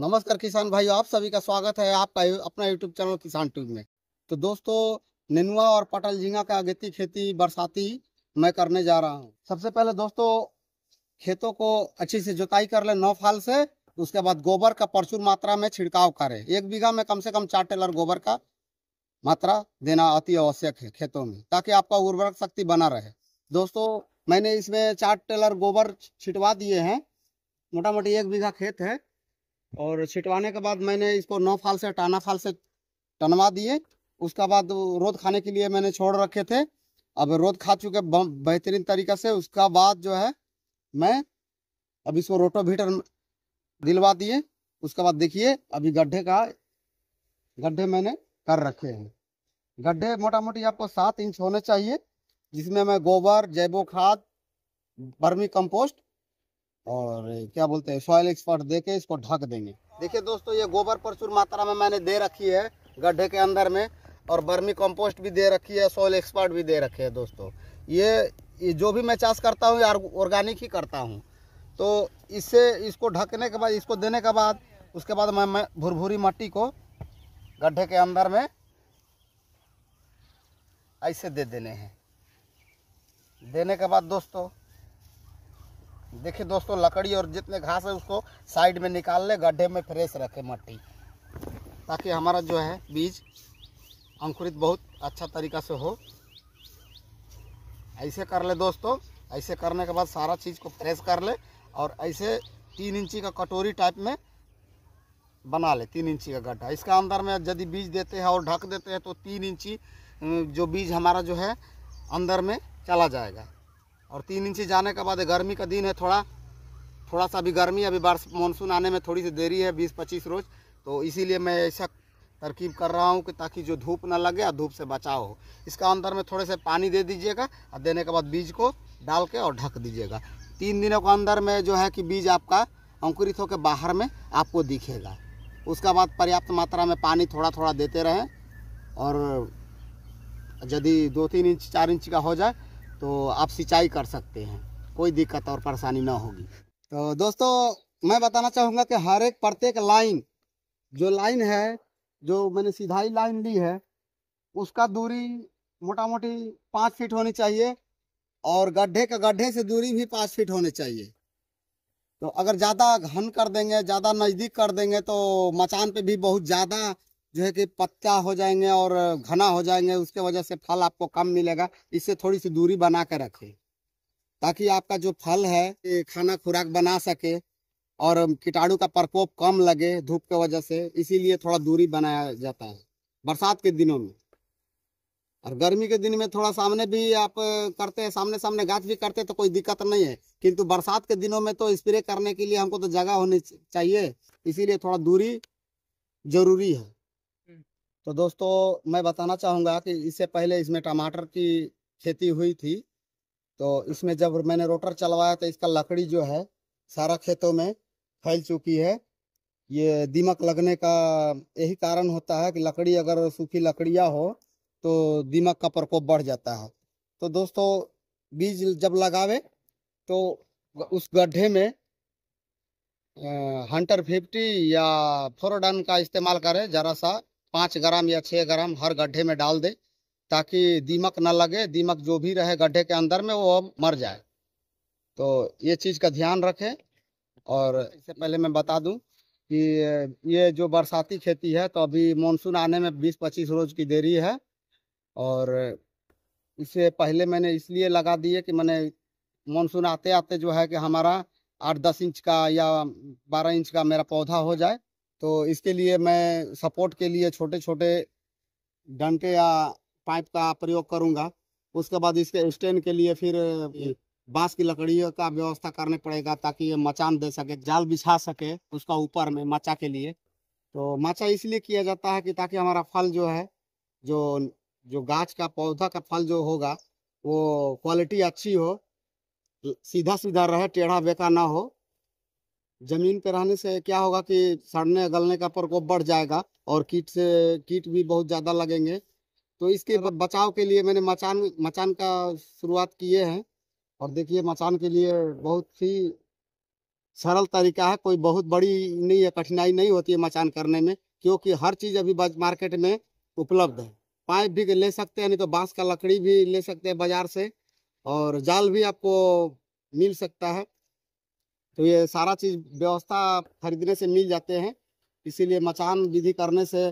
नमस्कार किसान भाइयों आप सभी का स्वागत है आपका अपना यूट्यूब चैनल किसान ट्यूब में तो दोस्तों नेनुआ और पटल झींगा का अगेती खेती बरसाती मैं करने जा रहा हूँ सबसे पहले दोस्तों खेतों को अच्छी से जुताई कर ले नौ फाल से उसके बाद गोबर का प्रचुर मात्रा में छिड़काव करे एक बीघा में कम से कम चार टेलर गोबर का मात्रा देना अति आवश्यक है खेतों में ताकि आपका उर्वरक शक्ति बना रहे दोस्तों मैंने इसमें चार टेलर गोबर छिटवा दिए हैं मोटा मोटी एक बीघा खेत है और छिटवाने के बाद मैंने इसको नौ फाल से टाना फाल से टनवा दिए उसका बाद रोद खाने के लिए मैंने छोड़ रखे थे अब रोद खा चुके बेहतरीन तरीका से उसका बाद जो है मैं अब इसको रोटोवीटर दिलवा दिए उसके बाद देखिए अभी गड्ढे का गड्ढे मैंने कर रखे हैं गड्ढे मोटा मोटी आपको सात इंच होने चाहिए जिसमें मैं गोबर जैवो खाद बर्मी कंपोस्ट और क्या बोलते हैं सॉयल एक्सपर्ट दे के इसको ढक देंगे देखिए दोस्तों ये गोबर प्रचुर मात्रा में मैंने दे रखी है गड्ढे के अंदर में और बर्मी कंपोस्ट भी दे रखी है सॉयल एक्सपर्ट भी दे रखे हैं दोस्तों ये जो भी मैं चाष करता हूँ यार ऑर्गेनिक ही करता हूँ तो इससे इसको ढकने के बाद इसको देने के बाद उसके बाद मैं, मैं भुरभुरी मट्टी को गड्ढे के अंदर में ऐसे दे देने हैं देने के बाद दोस्तों देखिए दोस्तों लकड़ी और जितने घास है उसको साइड में निकाल ले गड्ढे में फ्रेश रखे मट्टी ताकि हमारा जो है बीज अंकुरित बहुत अच्छा तरीका से हो ऐसे कर ले दोस्तों ऐसे करने के बाद सारा चीज़ को फ्रेश कर ले और ऐसे तीन इंची का कटोरी टाइप में बना ले तीन इंची का गड्ढा इसका अंदर में यदि बीज देते हैं और ढक देते हैं तो तीन इंची जो बीज हमारा जो है अंदर में चला जाएगा और तीन इंची जाने के बाद गर्मी का दिन है थोड़ा थोड़ा सा अभी गर्मी अभी बारिश मानसून आने में थोड़ी सी देरी है बीस पच्चीस रोज़ तो इसीलिए मैं ऐसा तरकीब कर रहा हूँ कि ताकि जो धूप ना लगे और धूप से बचाव हो इसका अंदर में थोड़े से पानी दे दीजिएगा और देने के बाद बीज को डाल के और ढक दीजिएगा तीन दिनों के अंदर में जो है कि बीज आपका अंकुरित होकर बाहर में आपको दिखेगा उसका बाद पर्याप्त मात्रा में पानी थोड़ा थोड़ा देते रहें और यदि दो तीन इंच चार इंच का हो जाए तो आप सिंचाई कर सकते हैं कोई दिक्कत और परेशानी ना होगी तो दोस्तों मैं बताना चाहूँगा कि हर एक प्रत्येक लाइन जो लाइन है जो मैंने सीधाई लाइन ली है उसका दूरी मोटा मोटी पाँच फीट होनी चाहिए और गड्ढे का गड्ढे से दूरी भी पाँच फीट होनी चाहिए तो अगर ज़्यादा घन कर देंगे ज़्यादा नज़दीक कर देंगे तो मचान पे भी बहुत ज़्यादा जो है कि पत्ता हो जाएंगे और घना हो जाएंगे उसके वजह से फल आपको कम मिलेगा इससे थोड़ी सी दूरी बना कर रखें ताकि आपका जो फल है खाना खुराक बना सके और कीटाणु का प्रकोप कम लगे धूप के वजह से इसीलिए थोड़ा दूरी बनाया जाता है बरसात के दिनों में और गर्मी के दिन में थोड़ा सामने भी आप करते हैं सामने सामने गाछ भी करते हैं तो कोई दिक्कत नहीं है किंतु बरसात के दिनों में तो स्प्रे करने के लिए हमको तो जगह होनी चाहिए इसीलिए थोड़ा दूरी जरूरी है तो दोस्तों मैं बताना चाहूँगा कि इससे पहले इसमें टमाटर की खेती हुई थी तो इसमें जब मैंने रोटर चलवाया तो इसका लकड़ी जो है सारा खेतों में फैल चुकी है ये दीमक लगने का यही कारण होता है कि लकड़ी अगर सूखी लकड़ियाँ हो तो दीमक का प्रकोप बढ़ जाता है तो दोस्तों बीज जब लगावे तो उस गड्ढे में हंटर फिफ्टी या फोरडन का इस्तेमाल करें ज़रा सा पाँच ग्राम या छः ग्राम हर गड्ढे में डाल दें ताकि दीमक न लगे दीमक जो भी रहे गड्ढे के अंदर में वो मर जाए तो ये चीज़ का ध्यान रखें और इससे पहले मैं बता दूं कि ये जो बरसाती खेती है तो अभी मानसून आने में 20-25 रोज की देरी है और इससे पहले मैंने इसलिए लगा दिए कि मैंने मानसून आते आते जो है कि हमारा आठ दस इंच का या बारह इंच का मेरा पौधा हो जाए तो इसके लिए मैं सपोर्ट के लिए छोटे छोटे डंटे या पाइप का प्रयोग करूँगा उसके बाद इसके स्टैंड के लिए फिर बांस की लकड़ियों का व्यवस्था करने पड़ेगा ताकि ये मचान दे सके जाल बिछा सके उसका ऊपर में मचा के लिए तो मचा इसलिए किया जाता है कि ताकि हमारा फल जो है जो जो गाछ का पौधा का फल जो होगा वो क्वालिटी अच्छी हो सीधा सीधा रहे टेढ़ा बेका ना हो जमीन पे रहने से क्या होगा कि सड़ने गलने का प्रकोप बढ़ जाएगा और कीट से कीट भी बहुत ज्यादा लगेंगे तो इसके बचाव के लिए मैंने मचान मचान का शुरुआत किए हैं और देखिए मचान के लिए बहुत ही सरल तरीका है कोई बहुत बड़ी नहीं है कठिनाई नहीं होती है मचान करने में क्योंकि हर चीज़ अभी मार्केट में उपलब्ध है पाइप भी ले सकते हैं नहीं तो बांस का लकड़ी भी ले सकते हैं बाजार से और जाल भी आपको मिल सकता है तो ये सारा चीज व्यवस्था खरीदने से मिल जाते हैं इसीलिए मचान विधि करने से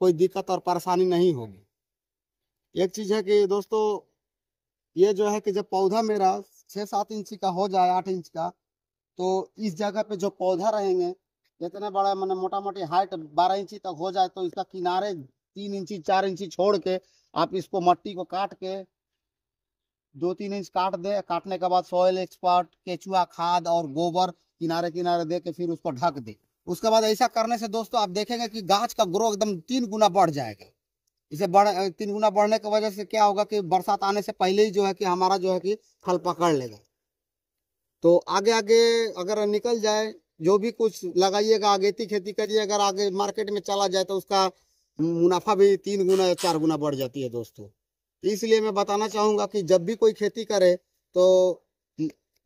कोई दिक्कत और परेशानी नहीं होगी एक चीज है कि दोस्तों ये जो है कि जब पौधा मेरा छः सात इंच का हो जाए आठ इंच का तो इस जगह पे जो पौधा रहेंगे जितने बड़ा मैंने मोटा मोटी हाइट बारह इंची तक हो जाए तो इसका किनारे तीन इंची चार इंची छोड़ के आप इसको मट्टी को काट के दो तीन इंच काट दे काटने के बाद सॉयल एक्सपर्ट केचुआ खाद और गोबर किनारे किनारे दे के फिर उसको ढक दे उसके बाद ऐसा करने से दोस्तों आप देखेंगे कि गाछ का ग्रो एकदम तीन गुना बढ़ जाएगा इसे बढ़ तीन गुना बढ़ने की वजह से क्या होगा कि बरसात आने से पहले ही जो है कि हमारा जो है कि फल पकड़ लेगा तो आगे आगे अगर निकल जाए जो भी कुछ लगाइएगा आगेती खेती करिए अगर आगे मार्केट में चला जाए तो उसका मुनाफा भी तीन गुना या चार गुना बढ़ जाती है दोस्तों तो इसलिए मैं बताना चाहूँगा कि जब भी कोई खेती करे तो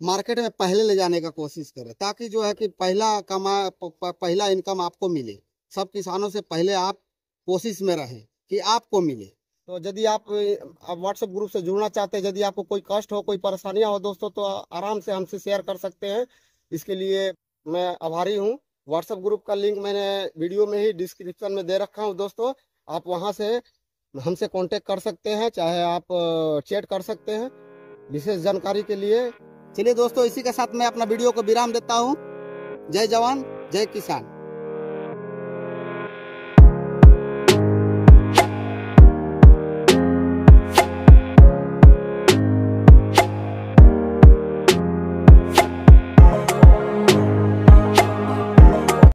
मार्केट में पहले ले जाने का कोशिश करे ताकि जो है कि पहला कमा पहला इनकम आपको मिले सब किसानों से पहले आप कोशिश में रहें कि आपको मिले तो यदि आप व्हाट्सएप ग्रुप से जुड़ना चाहते हैं यदि आपको कोई कष्ट हो कोई परेशानियां हो दोस्तों तो आराम से हमसे शेयर कर सकते हैं इसके लिए मैं आभारी हूँ व्हाट्सएप ग्रुप का लिंक मैंने वीडियो में ही डिस्क्रिप्शन में दे रखा हूँ दोस्तों आप वहाँ से तो हमसे कांटेक्ट कर सकते हैं चाहे आप चैट कर सकते हैं विशेष जानकारी के लिए चलिए दोस्तों इसी के साथ मैं अपना वीडियो को विराम देता हूँ जय जवान जय किसान